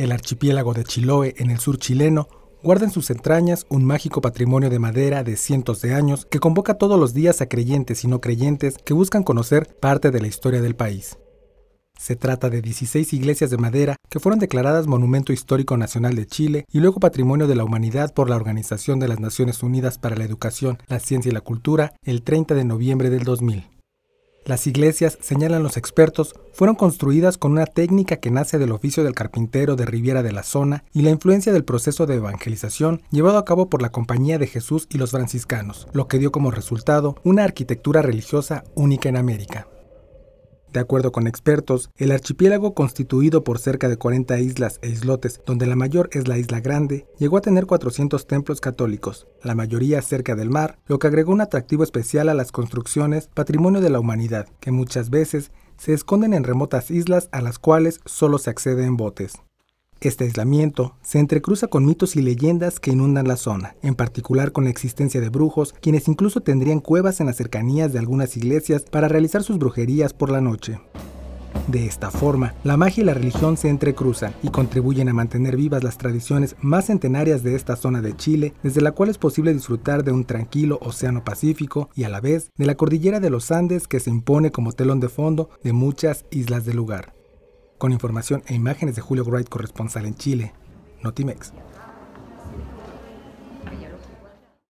el archipiélago de Chiloé en el sur chileno, guarda en sus entrañas un mágico patrimonio de madera de cientos de años que convoca todos los días a creyentes y no creyentes que buscan conocer parte de la historia del país. Se trata de 16 iglesias de madera que fueron declaradas Monumento Histórico Nacional de Chile y luego Patrimonio de la Humanidad por la Organización de las Naciones Unidas para la Educación, la Ciencia y la Cultura el 30 de noviembre del 2000. Las iglesias, señalan los expertos, fueron construidas con una técnica que nace del oficio del carpintero de Riviera de la Zona y la influencia del proceso de evangelización llevado a cabo por la Compañía de Jesús y los franciscanos, lo que dio como resultado una arquitectura religiosa única en América. De acuerdo con expertos, el archipiélago constituido por cerca de 40 islas e islotes, donde la mayor es la Isla Grande, llegó a tener 400 templos católicos, la mayoría cerca del mar, lo que agregó un atractivo especial a las construcciones patrimonio de la humanidad, que muchas veces se esconden en remotas islas a las cuales solo se accede en botes. Este aislamiento se entrecruza con mitos y leyendas que inundan la zona, en particular con la existencia de brujos, quienes incluso tendrían cuevas en las cercanías de algunas iglesias para realizar sus brujerías por la noche. De esta forma, la magia y la religión se entrecruzan y contribuyen a mantener vivas las tradiciones más centenarias de esta zona de Chile, desde la cual es posible disfrutar de un tranquilo océano Pacífico y a la vez de la cordillera de los Andes que se impone como telón de fondo de muchas islas del lugar con información e imágenes de Julio Wright, corresponsal en Chile, Notimex.